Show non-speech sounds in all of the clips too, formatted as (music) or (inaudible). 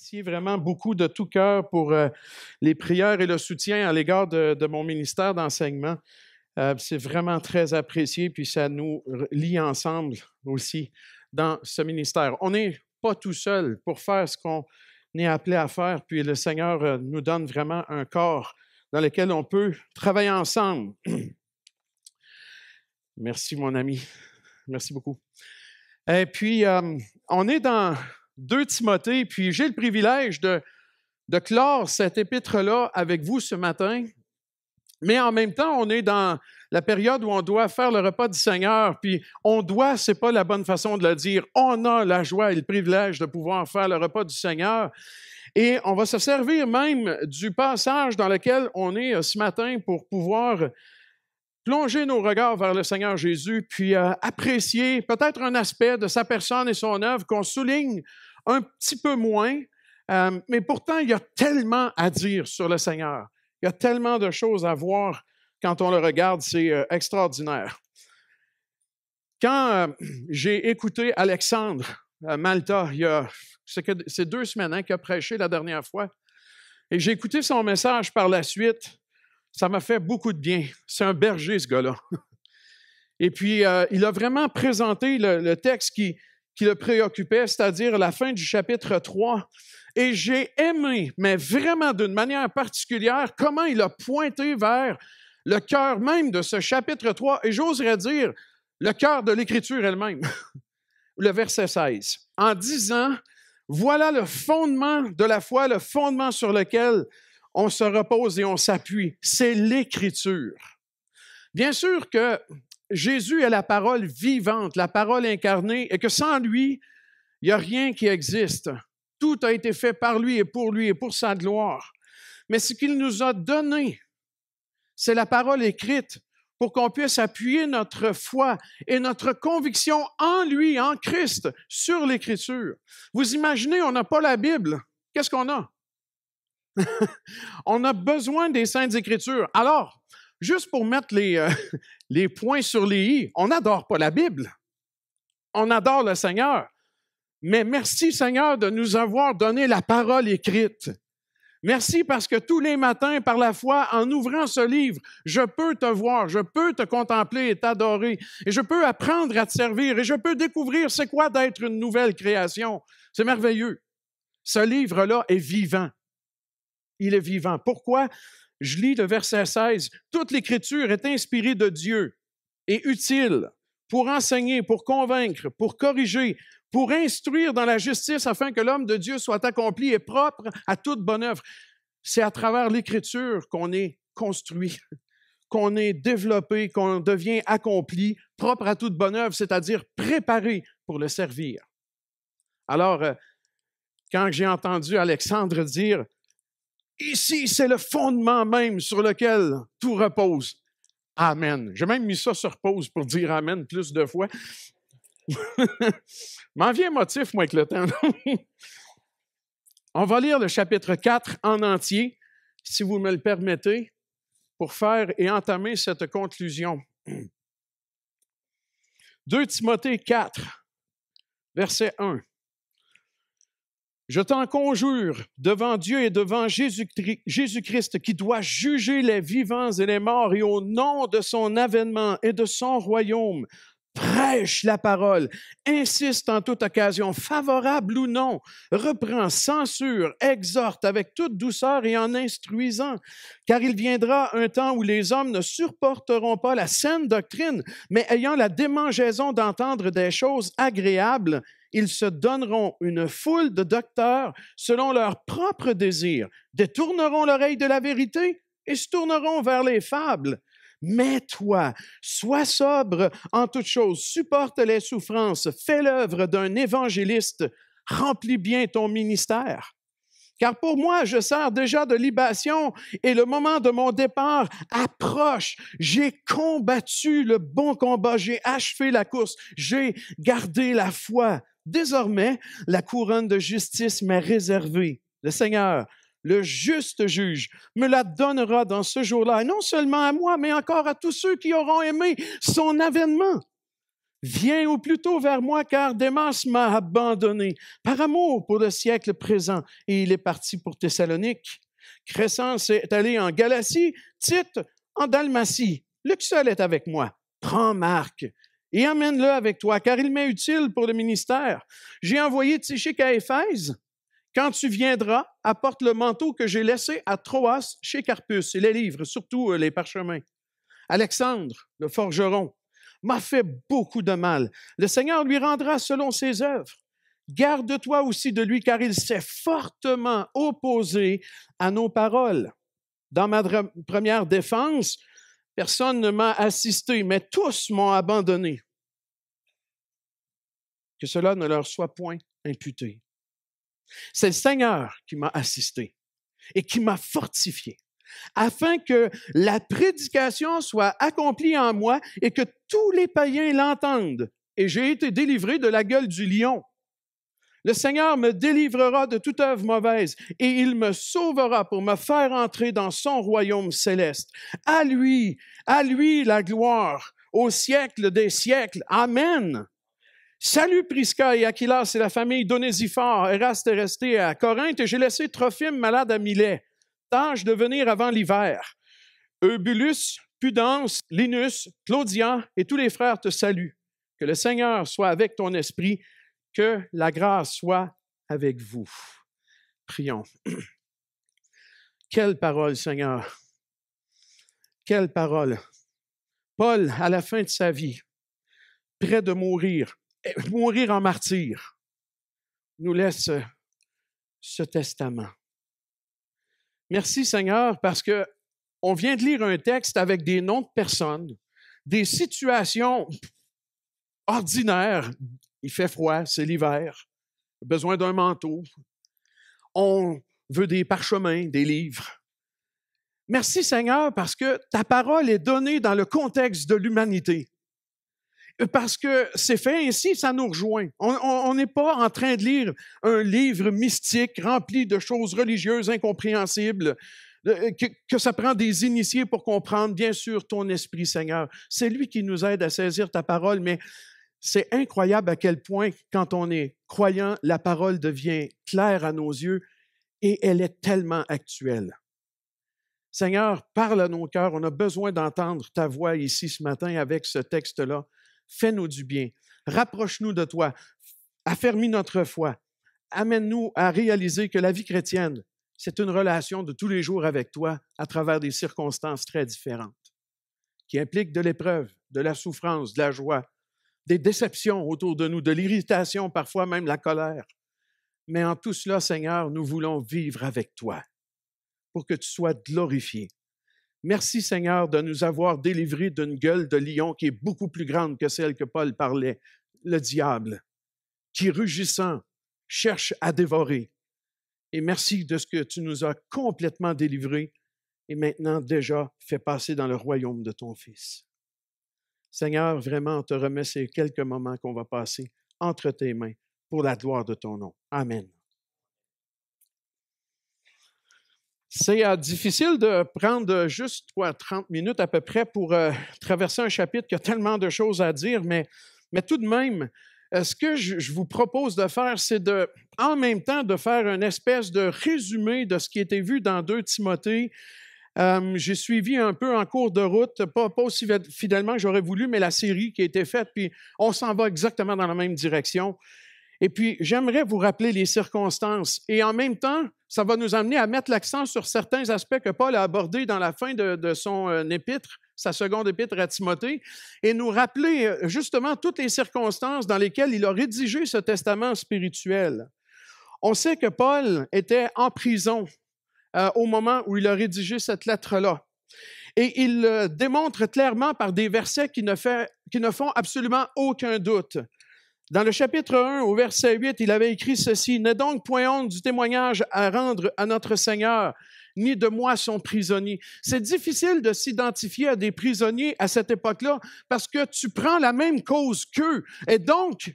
Merci vraiment beaucoup de tout cœur pour euh, les prières et le soutien à l'égard de, mon ministère d'enseignement. Euh, c'est vraiment très apprécié, puis ça nous lie ensemble aussi dans ce ministère. On n'est pas tout seul pour faire ce qu'on est appelé à faire, puis le Seigneur euh, nous donne vraiment un corps dans lequel on peut travailler ensemble. (clears throat) Merci, mon ami. Merci beaucoup. Et puis, on est dans deux Timothée, puis j'ai le privilège de, de clore cet épître-là avec vous ce matin. Mais en même temps, on est dans la période où on doit faire le repas du Seigneur, puis on doit, c'est pas la bonne façon de le dire, on a la joie et le privilège de pouvoir faire le repas du Seigneur. Et on va se servir même du passage dans lequel on est euh, ce matin pour pouvoir plonger nos regards vers le Seigneur Jésus, puis euh, apprécier peut-être un aspect de sa personne et son œuvre qu'on souligne un petit peu moins, euh, mais pourtant, il y a tellement à dire sur le Seigneur. Il y a tellement de choses à voir quand on le regarde, c'est euh, extraordinaire. Quand euh, j'ai écouté Alexandre Malta, il y a deux semaines hein, qu'il a prêché la dernière fois, et j'ai écouté son message par la suite, ça m'a fait beaucoup de bien. C'est un berger, ce gars-là. (laughs) Et puis, il a vraiment présenté le texte qui, qui le préoccupait, c'est-à-dire la fin du chapitre 3. Et j'ai aimé, mais vraiment d'une manière particulière, comment il a pointé vers le cœur même de ce chapitre 3, et j'oserais dire le cœur de l'Écriture elle-même, (laughs) le verset 16, en disant, voilà le fondement de la foi, le fondement sur lequel on se repose et on s'appuie. C'est l'Écriture. Bien sûr que Jésus est la parole vivante, la parole incarnée, et que sans lui, il n'y a rien qui existe. Tout a été fait par lui et pour lui et pour sa gloire. Mais ce qu'il nous a donné, c'est la parole écrite pour qu'on puisse appuyer notre foi et notre conviction en lui, en Christ, sur l'Écriture. Vous imaginez, on n'a pas la Bible. Qu'est-ce qu'on a? (laughs) on a besoin des saintes Écritures. Alors, juste pour mettre euh, (laughs) les, points sur les i, on n'adore pas la Bible. On adore le Seigneur. Mais merci Seigneur de nous avoir donné la parole écrite. Merci parce que tous les matins, par la foi, en ouvrant ce livre, je peux te voir, je peux te contempler et t'adorer, et je peux apprendre à te servir, et je peux découvrir c'est quoi d'être une nouvelle création. C'est merveilleux. Ce livre-là est vivant. Il est vivant. Pourquoi? je lis le verset 16, toute l'écriture est inspirée de Dieu et utile pour enseigner, pour convaincre, pour corriger, pour instruire dans la justice afin que l'homme de Dieu soit accompli et propre à toute bonne œuvre. C'est à travers l'écriture qu'on est construit, (laughs) qu'on est développé, qu'on devient accompli, propre à toute bonne œuvre, c'est-à-dire préparé pour le servir. Alors, euh, quand j'ai entendu Alexandre dire Ici, c'est le fondement même sur lequel tout repose. Amen. J'ai même mis ça sur pause pour dire Amen plus de fois. (laughs) M'en viens motif, moi, avec le temps. On va lire le chapitre 4 en entier, si vous me le permettez, pour faire et entamer cette conclusion. 2 Timothée 4, verset 1. Je t'en conjure devant Dieu et devant Jésus-Christ qui doit juger les vivants et les morts et au nom de son avènement et de son royaume, prêche la parole, insiste en toute occasion, favorable ou non, reprend, censure, exhorte avec toute douceur et en instruisant, car il viendra un temps où les hommes ne supporteront pas la saine doctrine, mais ayant la démangeaison d'entendre des choses agréables, ils se donneront une foule de docteurs selon leur propre désir, détourneront l'oreille de la vérité et se tourneront vers les fables. Mais toi, sois sobre en toutes choses, supporte les souffrances, fais l'œuvre d'un évangéliste, remplis bien ton ministère. Car pour moi, je sers déjà de libation et le moment de mon départ approche. J'ai combattu le bon combat, j'ai achevé la course, j'ai gardé la foi. Désormais, la couronne de justice m'est réservée. Le Seigneur, le juste juge, me la donnera dans ce jour-là, et non seulement à moi, mais encore à tous ceux qui auront aimé son avènement. Viens ou plutôt vers moi, car Démas m'a abandonné par amour pour le siècle présent, et il est parti pour Thessalonique. Crescence est allé en Galatie, Tite en Dalmatie. Luc est avec moi. Prends Marc et emmène-le avec toi, car il m'est utile pour le ministère. J'ai envoyé Tichique à Éphèse quand tu viendras, apporte le manteau que j'ai laissé à Troas chez Carpus et les livres, surtout euh, les parchemins. Alexandre, le forgeron, m'a fait beaucoup de mal. Le Seigneur lui rendra selon ses œuvres. Garde-toi aussi de lui, car il s'est fortement opposé à nos paroles. Dans ma première défense, personne ne m'a assisté, mais tous m'ont abandonné. Que cela ne leur soit point imputé. C'est le Seigneur qui m'a assisté et qui m'a fortifié afin que la prédication soit accomplie en moi et que tous les païens l'entendent. Et j'ai été délivré de la gueule du lion. Le Seigneur me délivrera de toute œuvre mauvaise et il me sauvera pour me faire entrer dans son royaume céleste. À lui, à lui la gloire, au siècle des siècles. Amen. Salut Prisca et Aquilas et la famille d'Onésiphore. Eraste est resté à Corinthe et j'ai laissé Trophime malade à Milet. Tâche de venir avant l'hiver. Eubulus, Pudence, Linus, Claudian et tous les frères te saluent. Que le Seigneur soit avec ton esprit, que la grâce soit avec vous. Prions. (clears throat) Quelle parole, Seigneur. Quelle parole. Paul, à la fin de sa vie, près de mourir, eh, mourir en martyr, nous laisse euh, ce testament. Merci Seigneur parce que on vient de lire un texte avec des noms de personnes, des situations ordinaires. Il fait froid, c'est l'hiver, besoin d'un manteau. On veut des parchemins, des livres. Merci Seigneur parce que ta parole est donnée dans le contexte de l'humanité parce que c'est fait ainsi, ça nous rejoint. On n'est pas en train de lire un livre mystique rempli de choses religieuses incompréhensibles. Euh, que, que, ça prend des initiés pour comprendre, bien sûr, ton esprit, Seigneur. C'est lui qui nous aide à saisir ta parole, mais c'est incroyable à quel point, quand on est croyant, la parole devient claire à nos yeux et elle est tellement actuelle. Seigneur, parle à nos cœurs. On a besoin d'entendre ta voix ici ce matin avec ce texte-là fais-nous du bien, rapproche-nous de toi, affermis notre foi, amène-nous à réaliser que la vie chrétienne, c'est une relation de tous les jours avec toi à travers des circonstances très différentes, qui impliquent de l'épreuve, de la souffrance, de la joie, des déceptions autour de nous, de l'irritation, parfois même la colère. Mais en tout cela, Seigneur, nous voulons vivre avec toi pour que tu sois glorifié Merci Seigneur de nous avoir délivrés d'une gueule de lion qui est beaucoup plus grande que celle que Paul parlait, le diable, qui rugissant cherche à dévorer. Et merci de ce que tu nous as complètement délivrés et maintenant déjà fait passer dans le royaume de ton Fils. Seigneur, vraiment, on te remet ces quelques moments qu'on va passer entre tes mains pour la gloire de ton nom. Amen. C'est euh, difficile de prendre euh, juste 30 minutes à peu près pour euh, (laughs) traverser un chapitre qui a tellement de choses à dire, mais, tout de même, ce que je, vous propose de faire, c'est de, en même temps de faire une espèce de résumé de ce qui était vu dans 2 Timothée. j'ai suivi un peu en cours de route, pas, pas aussi fidèlement que j'aurais voulu, mais la série qui a été faite, puis on s'en va exactement dans la même direction. Et puis, j'aimerais vous rappeler les circonstances. Et en même temps, ça va nous amener à mettre l'accent sur certains aspects que Paul a abordés dans la fin de, son euh, épître, sa seconde épître à Timothée, et nous rappeler euh, justement toutes les circonstances dans lesquelles il a rédigé ce testament spirituel. On sait que Paul était en prison euh, au moment où il a rédigé cette lettre-là. Et il le démontre clairement par des versets qui ne font absolument aucun doute. Dans le chapitre 1, au verset 8, il avait écrit ceci, n'est donc point honte du témoignage à rendre à notre Seigneur, ni de moi son prisonnier. C'est difficile de s'identifier à des prisonniers à cette époque-là parce que tu prends la même cause qu'eux. Et donc,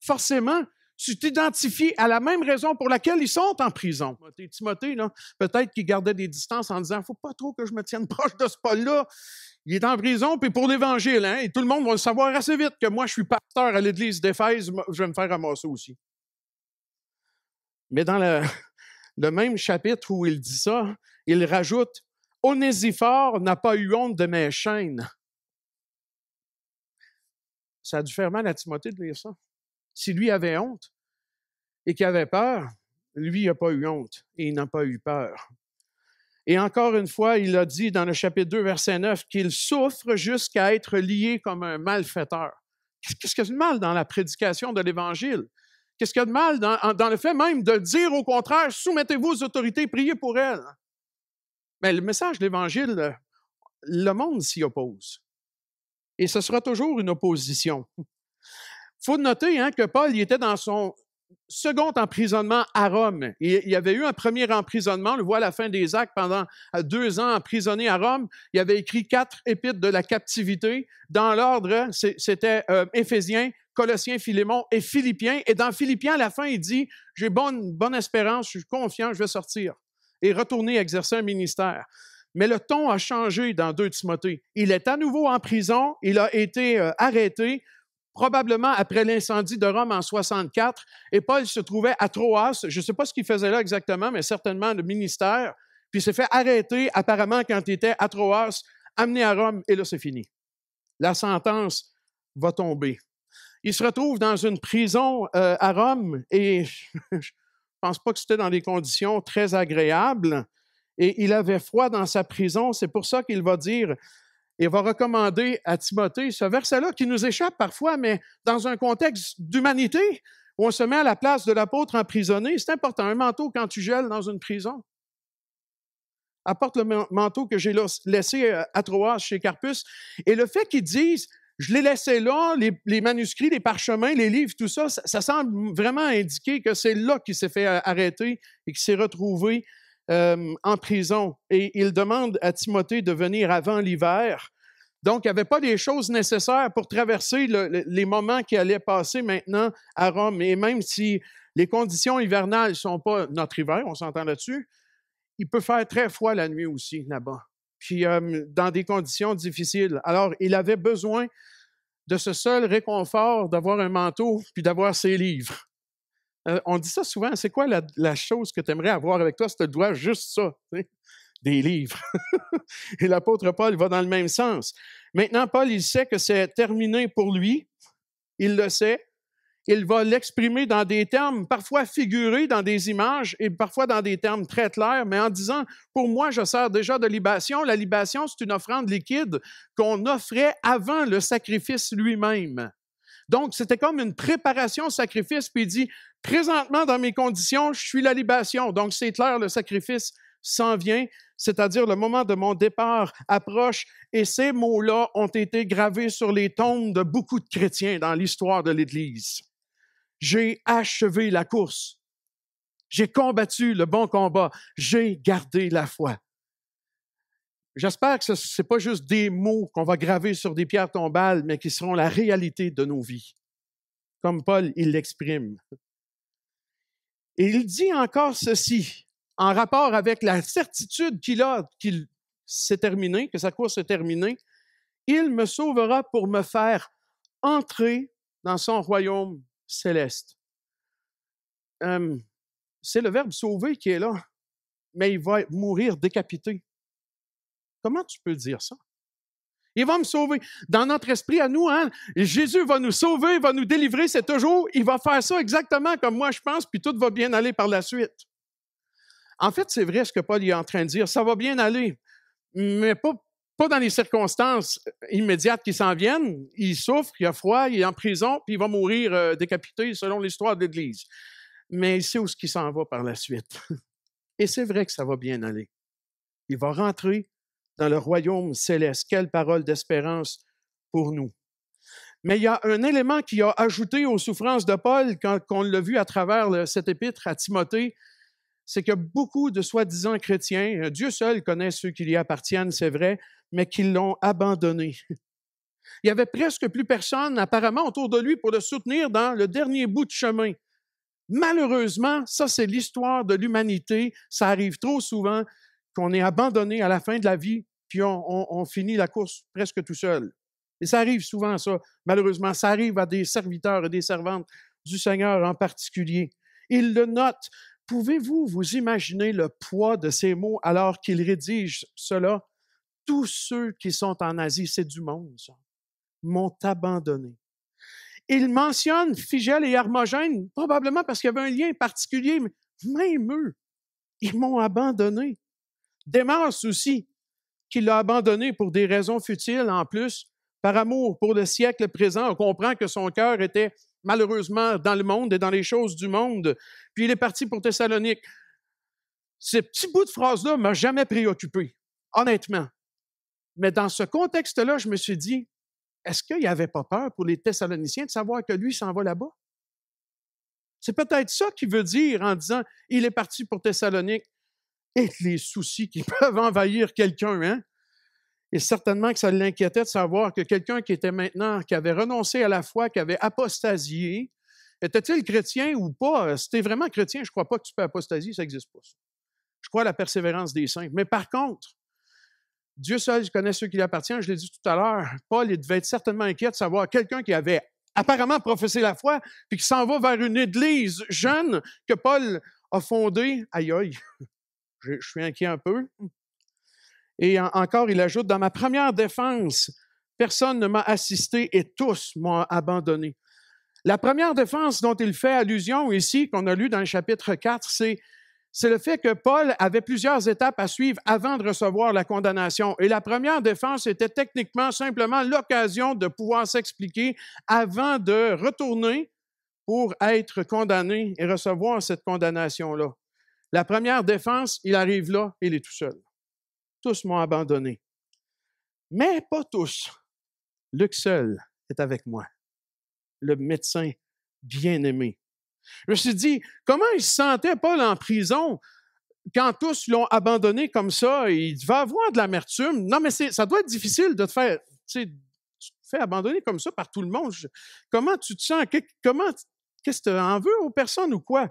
forcément, tu t'identifies à la même raison pour laquelle ils sont en prison. Timothée, peut-être qu'il gardait des distances en disant, faut pas trop que je me tienne proche de ce pas là il est en prison, puis pour l'Évangile, hein, et tout le monde va le savoir assez vite que moi, je suis pasteur à l'Église d'Éphèse, je vais me faire ramasser aussi. Mais dans le, (laughs) le même chapitre où il dit ça, il rajoute Onésiphore n'a pas eu honte de mes chaînes. Ça a dû faire mal à Timothée de lire ça. Si lui avait honte et qu'il avait peur, lui n'a pas eu honte et il n'a pas eu peur. Et encore une fois, il a dit dans le chapitre 2, verset 9, qu'il souffre jusqu'à être lié comme un malfaiteur. Qu'est-ce qu'il y a de mal dans la prédication de l'Évangile? Qu'est-ce qu'il y a de mal dans, le fait même de dire au contraire, soumettez-vous aux autorités, priez pour elles? Mais le message de l'Évangile, le monde s'y oppose. Et ce sera toujours une opposition. Il faut noter hein, que Paul il était dans son second emprisonnement à Rome. Il y avait eu un premier emprisonnement, on le voit à la fin des actes, pendant euh, deux ans emprisonné à Rome. Il avait écrit quatre épîtres de la captivité. Dans l'ordre, c'était euh, Éphésiens, Colossiens, Philémon et Philippiens. Et dans Philippiens, à la fin, il dit, j'ai bonne, espérance, je suis confiant, je vais sortir et retourner exercer un ministère. Mais le ton a changé dans 2 Timothée. Il est à nouveau en prison, il a été euh, arrêté, probablement après l'incendie de Rome en 64, et Paul se trouvait à Troas. Je ne sais pas ce qu'il faisait là exactement, mais certainement le ministère. Puis il s'est fait arrêter apparemment quand il était à Troas, amené à Rome, et là c'est fini. La sentence va tomber. Il se retrouve dans une prison euh, à Rome et (laughs) je ne pense pas que c'était dans des conditions très agréables. Et il avait froid dans sa prison. C'est pour ça qu'il va dire et va recommander à Timothée ce verset-là qui nous échappe parfois, mais dans un contexte d'humanité où on se met à la place de l'apôtre emprisonné, c'est important. Un manteau quand tu gèles dans une prison. Apporte le manteau que j'ai laissé euh, à Troas chez Carpus. Et le fait qu'ils disent, je l'ai laissé là, les, manuscrits, les parchemins, les livres, tout ça, ça, ça semble vraiment indiquer que c'est là qu'il s'est fait euh, arrêter et qu'il s'est retrouvé en prison et il demande à Timothée de venir avant l'hiver. Donc, il n'avait avait pas les choses nécessaires pour traverser les moments qui allaient passer maintenant à Rome. Et même si les conditions hivernales ne sont pas notre hiver, on s'entend là-dessus, il peut faire très froid la nuit aussi là-bas, puis dans des conditions difficiles. Alors, il avait besoin de ce seul réconfort d'avoir un manteau puis d'avoir ses livres. Euh, on dit ça souvent, c'est quoi la, chose que tu aimerais avoir avec toi si tu dois juste ça? Des livres. (laughs) Et l'apôtre Paul va dans le même sens. Maintenant, Paul, il sait que c'est terminé pour lui. Il le sait. Il va l'exprimer dans des termes parfois figurés, dans des images et parfois dans des termes très clairs, mais en disant, pour moi, je sers déjà de libation. La libation, c'est une offrande liquide qu'on offrait avant le sacrifice lui-même. Donc, c'était comme une préparation au sacrifice, puis il dit, présentement, dans mes conditions, je suis la libation. Donc, c'est clair, le sacrifice s'en vient, c'est-à-dire le moment de mon départ approche, et ces mots-là ont été gravés sur les tombes de beaucoup de chrétiens dans l'histoire de l'Église. J'ai achevé la course. J'ai combattu le bon combat. J'ai gardé la foi. J'espère que ce n'est pas juste des mots qu'on va graver sur des pierres tombales, mais qui seront la réalité de nos vies, comme Paul, il l'exprime. Et il dit encore ceci, en rapport avec la certitude qu'il a qu'il s'est terminé, que sa course est terminée, il me sauvera pour me faire entrer dans son royaume céleste. Euh, c'est le verbe sauver qui est là, mais il va mourir décapité. Comment tu peux dire ça? Il va me sauver. Dans notre esprit à nous, hein, Jésus va nous sauver, il va nous délivrer, c'est toujours, il va faire ça exactement comme moi je pense, puis tout va bien aller par la suite. En fait, c'est vrai ce que Paul est en train de dire. Ça va bien aller, mais pas, dans les circonstances euh, immédiates qui s'en viennent. Il souffre, il a froid, il est en prison, puis il va mourir euh, décapité selon l'histoire de l'Église. Mais il sait où ce qui s'en va par la suite. (laughs) Et c'est vrai que ça va bien aller. Il va rentrer dans le royaume céleste. Quelle parole d'espérance pour nous. Mais il y a un élément qui a ajouté aux souffrances de Paul, quand on l'a vu à travers cette épître à Timothée, c'est que beaucoup de soi-disant chrétiens, euh, Dieu seul connaît ceux qui lui appartiennent, c'est vrai, mais qui l'ont abandonné. Il n'y avait presque plus personne apparemment autour de lui pour le soutenir dans le dernier bout de chemin. Malheureusement, ça c'est l'histoire de l'humanité, ça arrive trop souvent, qu'on est abandonné à la fin de la vie, puis on, finit la course presque tout seul. Et ça arrive souvent, ça, malheureusement. Ça arrive à des serviteurs et des servantes du Seigneur en particulier. Il le note. Pouvez-vous vous imaginer le poids de ces mots alors qu'il rédige cela? Tous ceux qui sont en Asie, c'est du monde, ça, m'ont abandonné. Il mentionne Figel et Hermogène, probablement parce qu'il y avait un lien particulier, mais même eux, ils m'ont abandonné. Démas aussi, qu'il l'a abandonné pour des raisons futiles en plus, par amour pour le siècle présent. On comprend que son cœur était malheureusement dans le monde et dans les choses du monde. Puis il est parti pour Thessalonique. Ce petit bout de phrase-là ne m'a jamais préoccupé, honnêtement. Mais dans ce contexte-là, je me suis dit, est-ce qu'il n'y avait pas peur pour les Thessaloniciens de savoir que lui s'en va là-bas? C'est peut-être ça qu'il veut dire en disant, il est parti pour Thessalonique et les soucis qui (laughs) peuvent envahir quelqu'un. Hein? Et certainement que ça l'inquiétait de savoir que quelqu'un qui était maintenant, qui avait renoncé à la foi, qui avait apostasié, était-il chrétien ou pas? Si vraiment chrétien, je ne crois pas que tu peux apostasier, ça n'existe pas. Je crois à la persévérance des saints. Mais par contre, Dieu seul connaît ceux qui lui appartiennent, je l'ai dit tout à l'heure. Paul, il devait être certainement inquiet de savoir quelqu'un qui avait apparemment professé la foi, puis qui s'en va vers une église jeune que Paul a fondée. Aïe aïe, je, suis inquiet un peu. Et encore, il ajoute, dans ma première défense, personne ne m'a assisté et tous m'ont abandonné. La première défense dont il fait allusion ici, qu'on a lu dans le chapitre 4, c'est le fait que Paul avait plusieurs étapes à suivre avant de recevoir la condamnation. Et la première défense était techniquement simplement l'occasion de pouvoir s'expliquer avant de retourner pour être condamné et recevoir cette condamnation-là. La première défense, il arrive là, il est tout seul. Tous m'ont abandonné. Mais pas tous. Luc seul est avec moi, le médecin bien-aimé. Je me suis dit, comment il se sentait Paul en prison quand tous l'ont abandonné comme ça? Il va avoir de l'amertume. Non, mais ça doit être difficile de te faire, tu te abandonner comme ça par tout le monde. comment tu te sens? comment, qu'est-ce que tu en veux aux personnes ou quoi?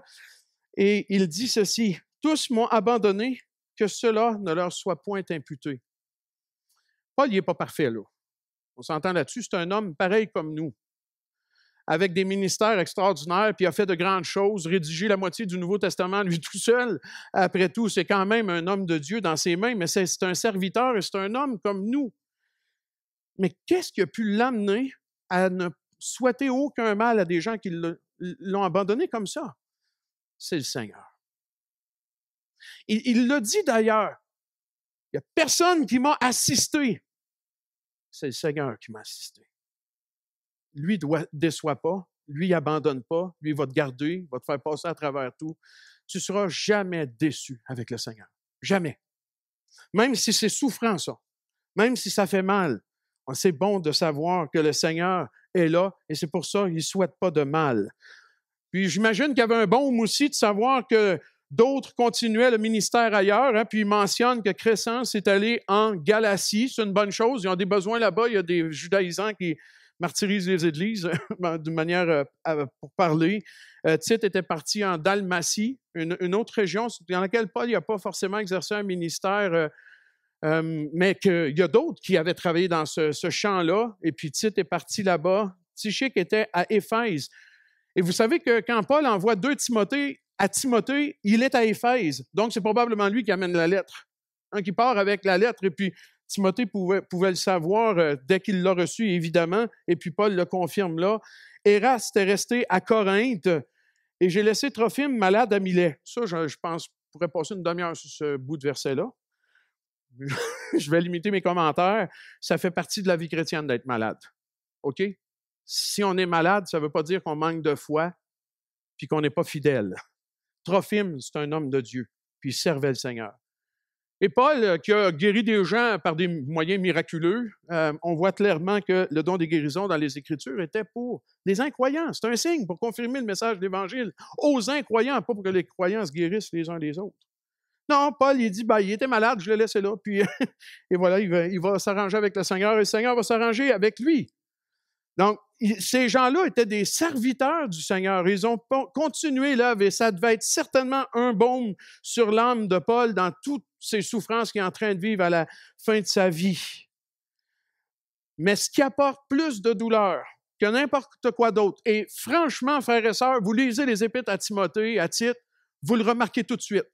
Et il dit ceci, tous m'ont abandonné, que cela ne leur soit point imputé. Paul n'est pas parfait, là. On s'entend là-dessus, c'est un homme pareil comme nous, avec des ministères extraordinaires, puis a fait de grandes choses, rédigé la moitié du Nouveau Testament lui (laughs) tout seul. Après tout, c'est quand même un homme de Dieu dans ses mains, mais c'est un serviteur et c'est un homme comme nous. Mais qu'est-ce qui a pu l'amener à ne souhaiter aucun mal à des gens qui l'ont abandonné comme ça? c'est le Seigneur. Il, le dit d'ailleurs. Il n'y a personne qui m'a assisté. C'est le Seigneur qui m'a assisté. Lui ne déçoit pas, lui abandonne pas, lui va te garder, va te faire passer à travers tout. Tu ne seras jamais déçu avec le Seigneur. Jamais. Même si c'est souffrant, ça. Même si ça fait mal. Ah, c'est bon de savoir que le Seigneur est là et c'est pour ça qu'il ne souhaite pas de mal. Puis j'imagine qu'il y avait un bon aussi de savoir que d'autres continuaient le ministère ailleurs. Hein. puis il mentionne que Crescence est allé en Galatie. C'est une bonne chose. Ils ont des besoins là-bas. Il y a des judaïsants qui martyrisent les églises (laughs) ben, d'une manière euh, pour parler. Euh, Tite était parti en Dalmatie, une, autre région dans laquelle Paul n'a pas forcément exercé un ministère. Euh, euh, mais qu'il y a d'autres qui avaient travaillé dans ce, champ-là, et puis Tite est parti là-bas. Tichic était à Éphèse. Et vous savez que quand Paul envoie deux Timothée à Timothée, il est à Éphèse. Donc, c'est probablement lui qui amène la lettre, un hein, qui part avec la lettre. Et puis, Timothée pouvait, le savoir euh, dès qu'il l'a reçu, évidemment. Et puis, Paul le confirme là. Héras, est resté à Corinthe. Et j'ai laissé Trophime malade à Milet. Ça, je, je pense, pourrais passer une demi-heure sur ce bout de verset-là. (laughs) je vais limiter mes commentaires. Ça fait partie de la vie chrétienne d'être malade. OK? si on est malade, ça ne veut pas dire qu'on manque de foi puis qu'on n'est pas fidèle. Trophime, c'est un homme de Dieu, puis il servait le Seigneur. Et Paul, euh, qui a guéri des gens par des moyens miraculeux, euh, on voit clairement que le don des guérisons dans les Écritures était pour les incroyants. C'est un signe pour confirmer le message de l'Évangile aux incroyants, pas pour que les croyants se guérissent les uns les autres. Non, Paul, il dit, ben, il était malade, je le laissé là, puis (laughs) et voilà, il va s'arranger avec le Seigneur et le Seigneur va s'arranger avec lui. Donc, ces gens-là étaient des serviteurs du Seigneur. Ils ont continué l'œuvre et ça devait être certainement un baume sur l'âme de Paul dans toutes ces souffrances qu'il est en train de vivre à la fin de sa vie. Mais ce qui apporte plus de douleur que n'importe quoi d'autre, et franchement, frères et sœurs, vous lisez les épîtres à Timothée, à Tite, vous le remarquez tout de suite.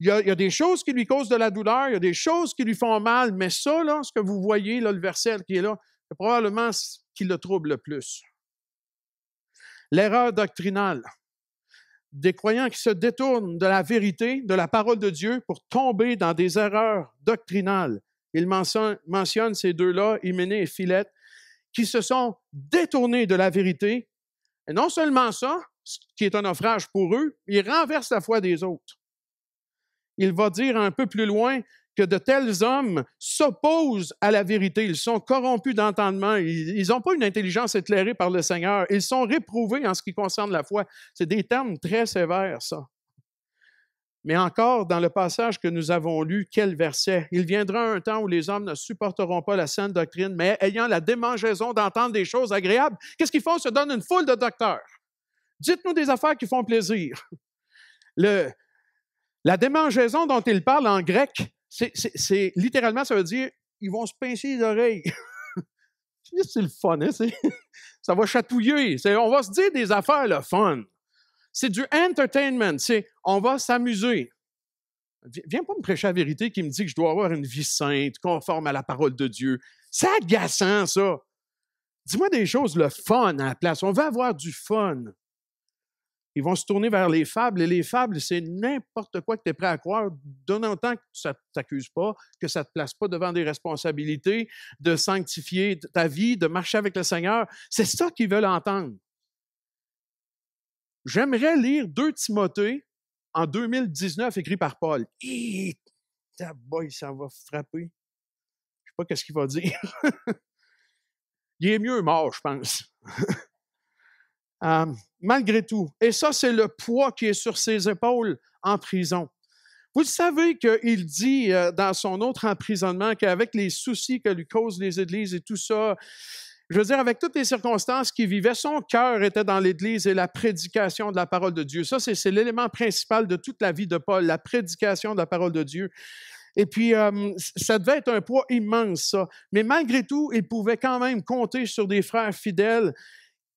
Il y, a, des choses qui lui causent de la douleur, il y a des choses qui lui font mal, mais ça, là, ce que vous voyez, là, le verset qui est là, probablement ce qui le trouble le plus. L'erreur doctrinale. Des croyants qui se détournent de la vérité, de la parole de Dieu pour tomber dans des erreurs doctrinales. Il mentionne, ces deux-là, Hyménée et Philette, qui se sont détournés de la vérité. Et non seulement ça, ce qui est un naufrage pour eux, ils renversent la foi des autres. Il va dire un peu plus loin, que de tels hommes s'opposent à la vérité. Ils sont corrompus d'entendement. Ils n'ont pas une intelligence éclairée par le Seigneur. Ils sont réprouvés en ce qui concerne la foi. C'est des termes très sévères, ça. Mais encore, dans le passage que nous avons lu, quel verset? Il viendra un temps où les hommes ne supporteront pas la sainte doctrine, mais ayant la démangeaison d'entendre des choses agréables, qu'est-ce qu'ils font? Ils se donnent une foule de docteurs. Dites-nous des affaires qui font plaisir. la démangeaison dont il parle en grec, c'est littéralement, ça veut dire ils vont se pincer les oreilles. (laughs) c'est le fun, hein, (laughs) ça va chatouiller. On va se dire des affaires le fun. C'est du entertainment. C'est on va s'amuser. Viens pas me prêcher la vérité qui me dit que je dois avoir une vie sainte, conforme à la parole de Dieu. C'est agaçant, ça. Dis-moi des choses, le fun à la place. On veut avoir du fun. Ils vont se tourner vers les fables. Et les fables, c'est n'importe quoi que tu es prêt à croire, donnant tant que ça ne t'accuse pas, que ça ne te place pas devant des responsabilités, de sanctifier ta vie, de marcher avec le Seigneur. C'est ça qu'ils veulent entendre. J'aimerais lire 2 Timothée en 2019, écrit par Paul. Ta boy, ça va frapper. Je ne sais pas qu'est-ce qu'il va dire. (laughs) il est mieux mort, je pense. (laughs) Euh, malgré tout. Et ça, c'est le poids qui est sur ses épaules en prison. Vous savez qu'il dit euh, dans son autre emprisonnement qu'avec les soucis que lui causent les églises et tout ça, je veux dire, avec toutes les circonstances qu'il vivait, son cœur était dans l'Église et la prédication de la parole de Dieu. Ça, c'est l'élément principal de toute la vie de Paul, la prédication de la parole de Dieu. Et puis, euh, ça devait être un poids immense, ça. Mais malgré tout, il pouvait quand même compter sur des frères fidèles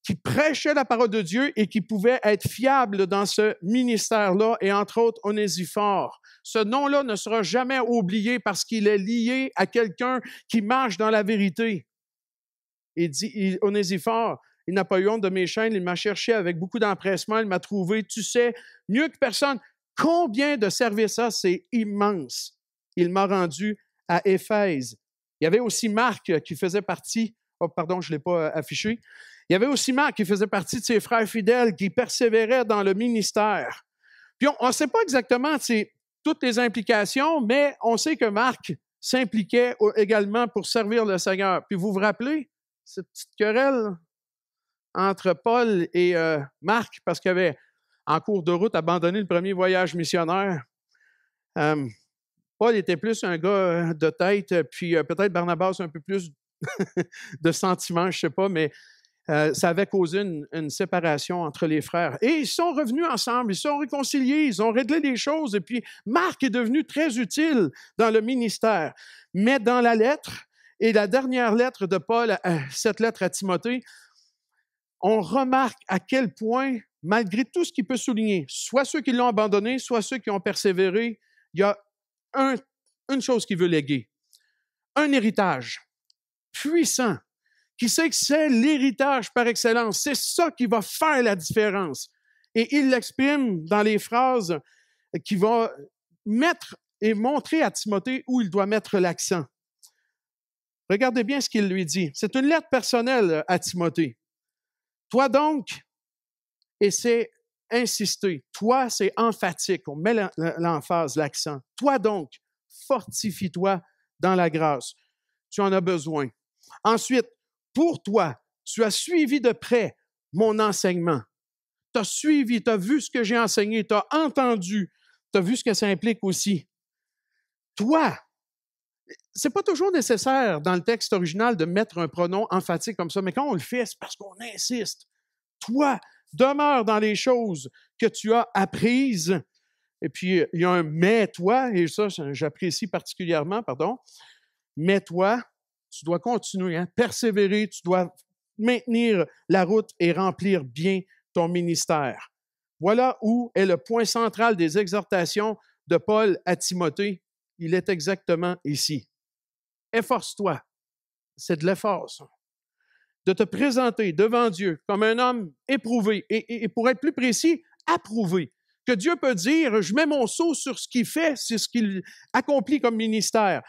qui prêchait la parole de Dieu et qui pouvait être fiable dans ce ministère-là, et entre autres Onésiphore. Ce nom-là ne sera jamais oublié parce qu'il est lié à quelqu'un qui marche dans la vérité. Il dit, Onésiphore, il n'a pas eu honte de mes chaînes, il m'a cherché avec beaucoup d'empressement, il m'a trouvé, tu sais, mieux que personne. Combien de services ça, c'est immense. Il m'a rendu à Éphèse. Il y avait aussi Marc qui faisait partie, oh pardon, je ne l'ai pas euh, affiché, il y avait aussi Marc qui faisait partie de ses frères fidèles qui persévéraient dans le ministère. Puis on ne sait pas exactement toutes les implications, mais on sait que Marc s'impliquait également pour servir le Seigneur. Puis vous vous rappelez cette petite querelle entre Paul et euh, Marc parce qu'il avait, en cours de route, abandonné le premier voyage missionnaire. Euh, Paul était plus un gars euh, de tête, puis peut-être Barnabas un peu plus (laughs) de sentiments, je ne sais pas, mais euh, ça avait causé une, séparation entre les frères. Et ils sont revenus ensemble, ils sont réconciliés, ils ont réglé les choses. Et puis, Marc est devenu très utile dans le ministère. Mais dans la lettre, et la dernière lettre de Paul, euh, cette lettre à Timothée, on remarque à quel point, malgré tout ce qu'il peut souligner, soit ceux qui l'ont abandonné, soit ceux qui ont persévéré, il y a une chose qu'il veut léguer, un héritage puissant qui sait que c'est l'héritage par excellence. C'est ça qui va faire la différence. Et il l'exprime dans les phrases qui vont mettre et montrer à Timothée où il doit mettre l'accent. Regardez bien ce qu'il lui dit. C'est une lettre personnelle à Timothée. Toi donc, et c'est insister. Toi, c'est emphatique. On met l'emphase, l'accent. Toi donc, fortifie-toi dans la grâce. Tu en as besoin. Ensuite, pour toi. Tu as suivi de près mon enseignement. Tu as suivi, tu as vu ce que j'ai enseigné, tu as entendu, tu as vu ce que ça implique aussi. Toi, c'est pas toujours nécessaire dans le texte original de mettre un pronom emphatique comme ça, mais quand on le fait, c'est parce qu'on insiste. Toi, demeure dans les choses que tu as apprises. Et puis, il y a un mais toi, et ça, j'apprécie particulièrement, pardon. Mais toi, tu dois continuer, hein. persévérer, tu dois maintenir la route et remplir bien ton ministère. Voilà où est le point central des exhortations de Paul à Timothée. Il est exactement ici. Efforce-toi. C'est de l'effort, De te présenter devant Dieu comme un homme éprouvé et, pour être plus précis, approuvé. Que Dieu peut dire, je mets mon sceau sur ce qu'il fait, sur ce qu'il accomplit comme ministère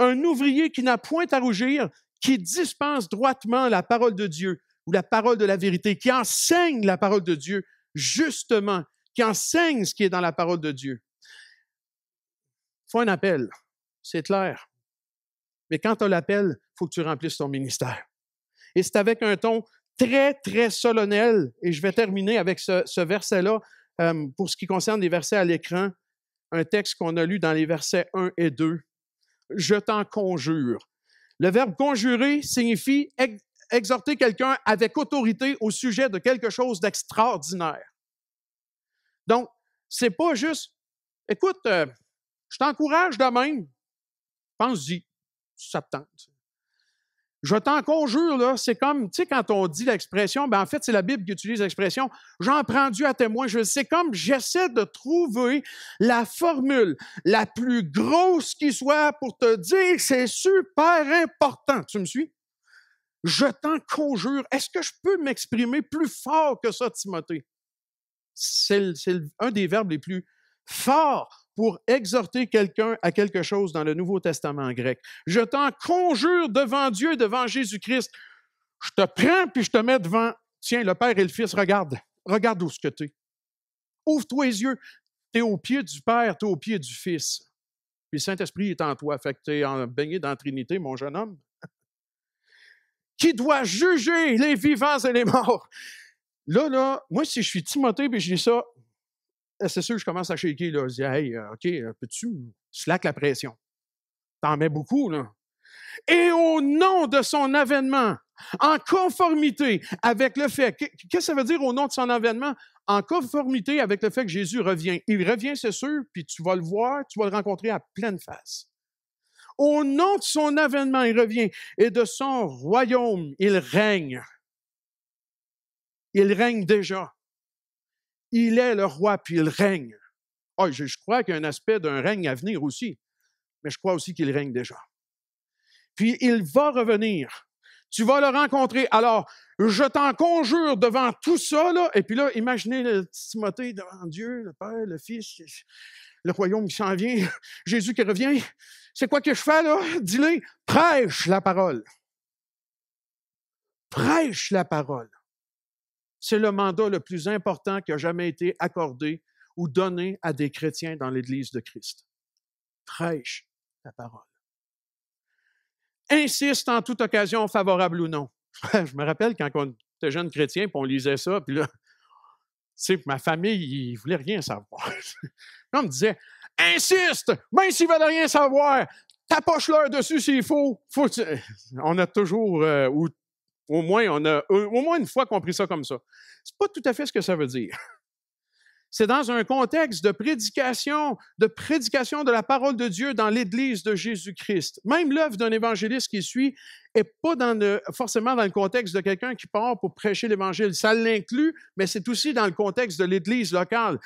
un ouvrier qui n'a point à rougir, qui dispense droitement la parole de Dieu ou la parole de la vérité, qui enseigne la parole de Dieu justement, qui enseigne ce qui est dans la parole de Dieu. Il faut un appel, c'est clair. Mais quand tu as l'appel, il faut que tu remplisses ton ministère. Et c'est avec un ton très, très solennel, et je vais terminer avec ce, verset-là euh, pour ce qui concerne les versets à l'écran, un texte qu'on a lu dans les versets 1 et 2 je t'en conjure. Le verbe conjurer signifie exhorter quelqu'un avec autorité au sujet de quelque chose d'extraordinaire. Donc, c'est pas juste, écoute, euh, je t'encourage de même, pense-y, ça tente. Je t'en conjure, là, c'est comme, tu sais, quand on dit l'expression, ben en fait, c'est la Bible qui utilise l'expression « j'en prends Dieu à témoin ». C'est comme j'essaie de trouver la formule la plus grosse qui soit pour te dire que c'est super important. Tu me suis? Je t'en conjure. Est-ce que je peux m'exprimer plus fort que ça, Timothée? C'est un des verbes les plus forts pour exhorter quelqu'un à quelque chose dans le Nouveau Testament grec. Je t'en conjure devant Dieu, devant Jésus-Christ. Je te prends puis je te mets devant. Tiens, le Père et le Fils, regarde. Regarde où ce que tu es. Ouvre-toi les yeux. Tu es au pied du Père, tu es au pied du Fils. Puis le Saint-Esprit est en toi. Fait que tu es baigné dans la Trinité, mon jeune homme. Qui doit juger les vivants et les morts? Là, là, moi, si je suis Timothée puis je dis ça, euh, c'est sûr je commence à shaker. Je dis, hey, euh, OK, euh, peux-tu slack la pression? T'en mets beaucoup, là. Et au nom de son avènement, en conformité avec le fait. Qu'est-ce que ça veut dire au nom de son avènement? En conformité avec le fait que Jésus revient. Il revient, c'est sûr, puis tu vas le voir, tu vas le rencontrer à pleine face. Au nom de son avènement, il revient. Et de son royaume, il règne. Il règne déjà. Il est le roi, puis il règne. Oh, je, crois qu'il y a un aspect d'un règne à venir aussi, mais je crois aussi qu'il règne déjà. Puis il va revenir. Tu vas le rencontrer. Alors, je t'en conjure devant tout ça, là, et puis là, imaginez le Timothée devant Dieu, le Père, le Fils, le royaume qui s'en vient, (laughs) Jésus qui revient. C'est quoi que je fais là? Dis-le, prêche la parole. Prêche la parole. C'est le mandat le plus important qui a jamais été accordé ou donné à des chrétiens dans l'Église de Christ. Prêche la parole. Insiste en toute occasion, favorable ou non. (laughs) Je me rappelle quand on était jeune chrétien, puis on lisait ça, puis là, tu sais, ma famille, ils voulaient rien savoir. (laughs) on me disait, insiste, même s'ils veulent rien savoir, tapoche-leur dessus s'il faut. on a toujours, euh, ou au moins, on a au moins une fois compris ça comme ça. C'est pas tout à fait ce que ça veut dire. (laughs) C'est dans un contexte de prédication, de prédication de la parole de Dieu dans l'Église de Jésus-Christ. Même l'œuvre d'un évangéliste qui suit n'est pas forcément dans le contexte de quelqu'un qui part pour prêcher l'Évangile. Ça l'inclut, mais c'est aussi dans le contexte de l'Église locale.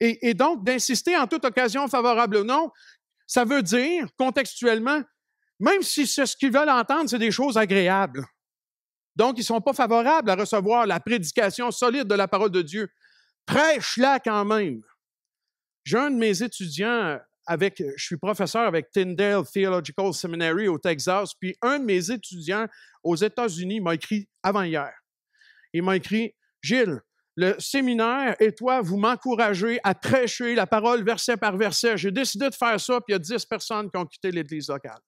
Et, et donc, d'insister en toute occasion favorable ou non, ça veut dire, contextuellement, même si ce qu'ils veulent entendre, c'est des choses agréables, donc, ils ne sont pas favorables à recevoir la prédication solide de la parole de Dieu. Prêche-la quand même. J'ai un de mes étudiants avec, je suis professeur avec Tyndale Theological Seminary au Texas, puis un de mes étudiants aux États-Unis m'a écrit avant-hier. Il m'a écrit Gilles, le séminaire et toi, vous m'encouragez à prêcher la parole verset par verset. J'ai décidé de faire ça, puis il y a 10 personnes qui ont quitté l'église locale.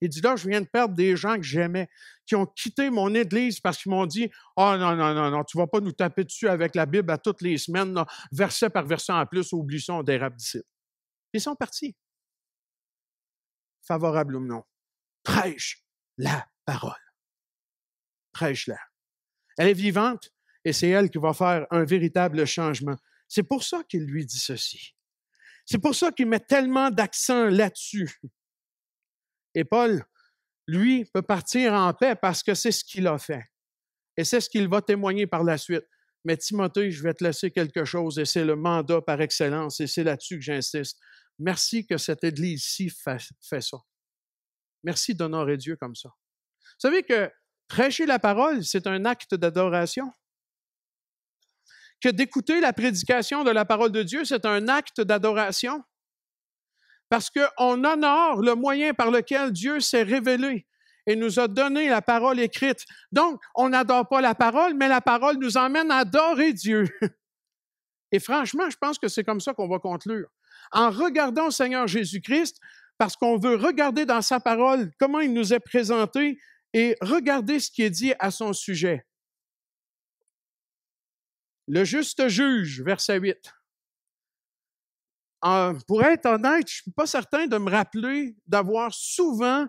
Il dit là, je viens de perdre des gens que j'aimais, qui ont quitté mon église parce qu'ils m'ont dit Ah oh, non, non, non, non, tu vas pas nous taper dessus avec la Bible à toutes les semaines, verset par verset en plus, oublions des on Ils sont partis. Favorable ou non. Prêche la parole. Prêche-la. Elle est vivante et c'est elle qui va faire un véritable changement. C'est pour ça qu'il lui dit ceci. C'est pour ça qu'il met tellement d'accent là-dessus. Et Paul, lui, peut partir en paix parce que c'est ce qu'il a fait. Et c'est ce qu'il va témoigner par la suite. Mais Timothée, je vais te laisser quelque chose et c'est le mandat par excellence et c'est là-dessus que j'insiste. Merci que cette Église-ci fait ça. Merci d'honorer Dieu comme ça. Vous savez que prêcher la parole, c'est un acte d'adoration. Que d'écouter la prédication de la parole de Dieu, c'est un acte d'adoration parce qu'on honore le moyen par lequel Dieu s'est révélé et nous a donné la parole écrite. Donc, on n'adore pas la parole, mais la parole nous emmène à adorer Dieu. Et franchement, je pense que c'est comme ça qu'on va conclure. En regardant le Seigneur Jésus-Christ, parce qu'on veut regarder dans sa parole comment il nous est présenté et regarder ce qui est dit à son sujet. Le juste juge, verset 8. Euh, pour être honnête, je ne suis pas certain de me rappeler d'avoir souvent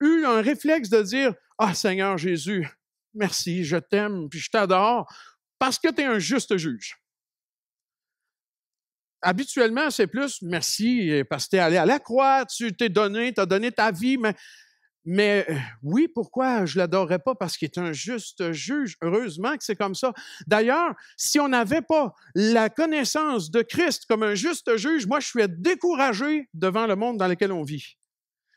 eu un réflexe de dire Ah Seigneur Jésus, merci, je t'aime, puis je t'adore, parce que tu es un juste juge. Habituellement, c'est plus merci parce que tu es allé à la croix, tu t'es donné, tu as donné ta vie, mais mais euh, oui, pourquoi je l'adorerais pas? Parce qu'il est un juste juge. Heureusement que c'est comme ça. D'ailleurs, si on n'avait pas la connaissance de Christ comme un juste juge, moi, je serais découragé devant le monde dans lequel on vit.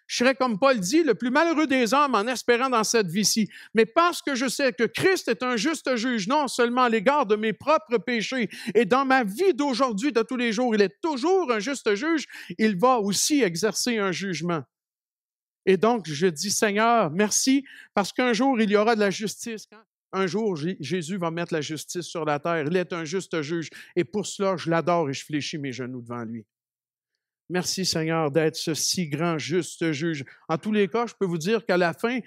Je serais, comme Paul dit, le plus malheureux des hommes en espérant dans cette vie-ci. Mais parce que je sais que Christ est un juste juge, non seulement à l'égard de mes propres péchés, et dans ma vie d'aujourd'hui, de tous les jours, il est toujours un juste juge, il va aussi exercer un jugement. Et donc, je dis, Seigneur, merci, parce qu'un jour, il y aura de la justice. Un jour, Jésus va mettre la justice sur la terre. Il est un juste juge. Et pour cela, je l'adore et je fléchis mes genoux devant lui. Merci, Seigneur, d'être ce si grand juste juge. En tous les cas, je peux vous dire qu'à la fin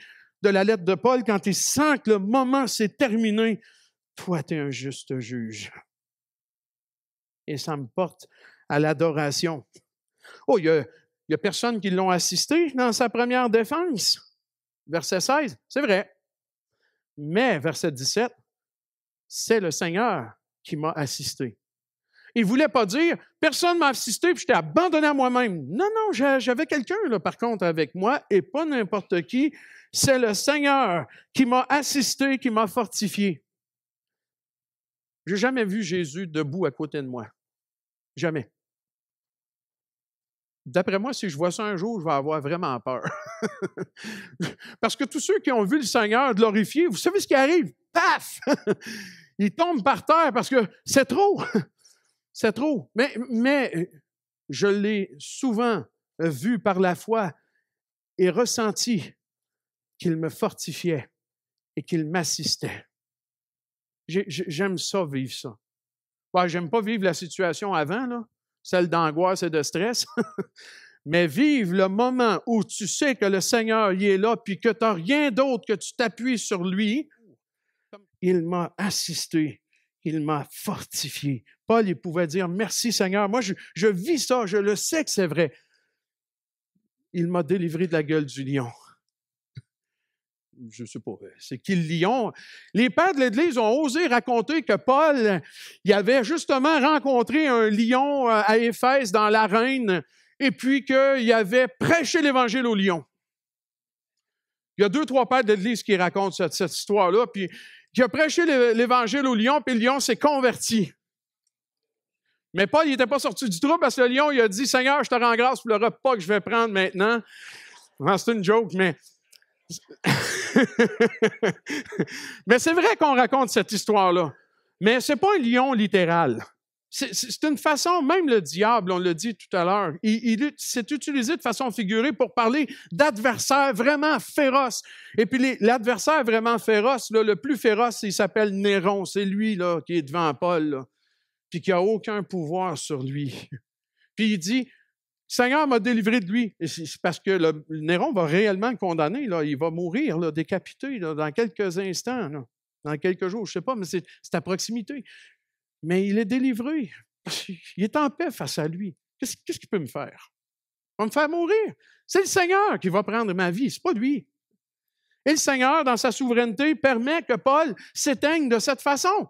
de la lettre de Paul, quand il sent que le moment s'est terminé, toi, tu es un juste juge. Et ça me porte à l'adoration. Oh, il y a il n'y a personne qui l'ont assisté dans sa première défense. Verset 16, c'est vrai. Mais, verset 17, c'est le Seigneur qui m'a assisté. Il ne voulait pas dire, personne m'a assisté, puis j'étais abandonné à moi-même. Non, non, j'avais quelqu'un, par contre, avec moi, et pas n'importe qui. C'est le Seigneur qui m'a assisté, qui m'a fortifié. J'ai jamais vu Jésus debout à côté de moi. Jamais. D'après moi, si je vois ça un jour, je vais avoir vraiment peur. (laughs) Parce que tous ceux qui ont vu le Seigneur glorifié, vous savez ce qui arrive? Paf! (laughs) Ils tombent par terre parce que c'est trop. (laughs) C'est trop. Mais, mais je l'ai souvent vu par la foi et ressenti qu'il me fortifiait et qu'il m'assistait. J'aime ça, vivre ça. Moi, J'aime pas vivre la situation avant, là, celle d'angoisse et de stress. (laughs) Mais vive le moment où tu sais que le Seigneur y est là, puis que tu n'as rien d'autre que tu t'appuies sur lui, il m'a assisté, il m'a fortifié. Paul, il pouvait dire, merci Seigneur, moi je, je vis ça, je le sais que c'est vrai. Il m'a délivré de la gueule du lion je sais pas, euh, c'est qui le lion. Les pères de l'Église ont osé raconter que Paul, il avait justement rencontré un lion euh, à Éphèse dans l'arène et puis qu'il avait prêché l'Évangile au lion. Il y a deux, trois pères de l'Église qui racontent cette, histoire-là, puis qui a prêché l'Évangile au lion, puis le lion s'est converti. Mais Paul, il n'était pas sorti du trou parce que le lion, il a dit Seigneur, je te rends grâce pour le repas que je vais prendre maintenant. c'est une joke, mais (laughs) Mais c'est vrai qu'on raconte cette histoire-là. Mais ce n'est pas un lion littéral. C'est une façon, même le diable, on le dit tout à l'heure, il, s'est utilisé de façon figurée pour parler d'adversaires vraiment féroces. Et puis l'adversaire vraiment féroce, le plus féroce, il s'appelle Néron. C'est lui là, qui est devant Paul, puis qui a aucun pouvoir sur lui. Puis il dit, Seigneur m'a délivré de lui. C'est parce que le, Néron va réellement condamner. Il va mourir, décapité, dans quelques instants, dans quelques jours, je ne sais pas, mais c'est à proximité. Mais il est délivré. (laughs) Il est en paix face à lui. Qu'est-ce qu'il peut me faire? Il va me faire mourir. C'est le Seigneur qui va prendre ma vie, n'est pas lui. Et le Seigneur, dans sa souveraineté, permet que Paul s'éteigne de cette façon.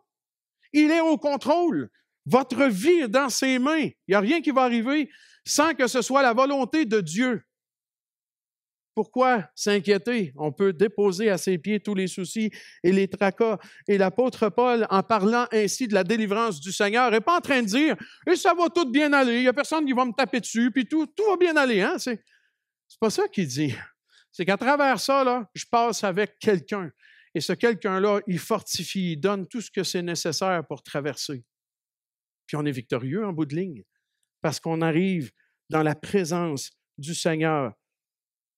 Il est au contrôle. Votre vie est dans ses mains. Il n'y a rien qui va arriver sans que ce soit la volonté de Dieu. Pourquoi s'inquiéter? On peut déposer à ses pieds tous les soucis et les tracas. Et l'apôtre Paul, en parlant ainsi de la délivrance du Seigneur, n'est pas en train de dire Et ça va tout bien aller, il n'y a personne qui va me taper dessus, puis tout, va bien aller. Hein? C'est, pas ça qu'il dit. C'est qu'à travers ça, là, je passe avec quelqu'un. Et ce quelqu'un-là, il fortifie, il donne tout ce que c'est nécessaire pour traverser. Puis on est victorieux en bout de ligne parce qu'on arrive dans la présence du Seigneur.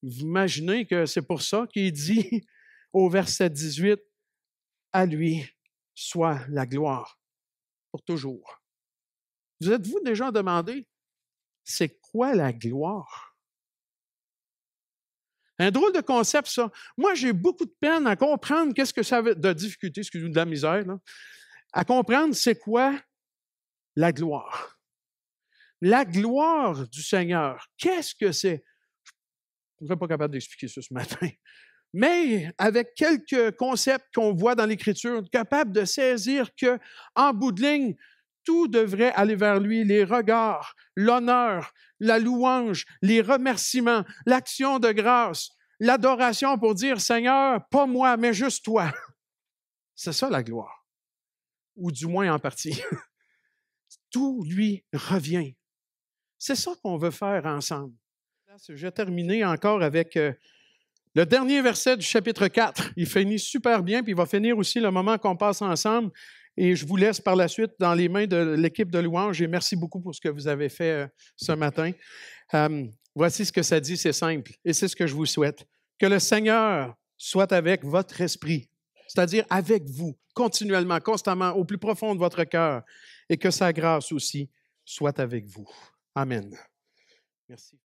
Vous imaginez que c'est pour ça qu'il dit (laughs) au verset 18, à lui soit la gloire pour toujours. Vous êtes-vous déjà demandé, c'est quoi la gloire? Un drôle de concept, ça. Moi, j'ai beaucoup de peine à comprendre qu'est-ce que ça veut, de difficulté, excusez-moi, de la misère, à comprendre c'est quoi la gloire. La gloire du Seigneur, qu'est-ce que c'est? Je ne serais pas capable d'expliquer ça ce (laughs) matin. Mais avec quelques concepts qu'on voit dans l'Écriture, capable de saisir que, en bout de ligne, tout devrait aller vers lui, les regards, l'honneur, la louange, les remerciements, l'action de grâce, l'adoration pour dire Seigneur, pas moi, mais juste toi. C'est ça la gloire, ou du moins en partie. (laughs) Tout lui revient, c'est ça qu'on veut faire ensemble. Je vais terminer encore avec euh, le dernier verset du chapitre 4. Il finit super bien, puis il va finir aussi le moment qu'on passe ensemble. Et je vous laisse par la suite dans les mains de l'équipe de louange. Et merci beaucoup pour ce que vous avez fait euh, ce matin. voici ce que ça dit, c'est simple. Et c'est ce que je vous souhaite. Que le Seigneur soit avec votre esprit, c'est-à-dire avec vous, continuellement, constamment, au plus profond de votre cœur. Et que sa grâce aussi soit avec vous. Amen. Merci.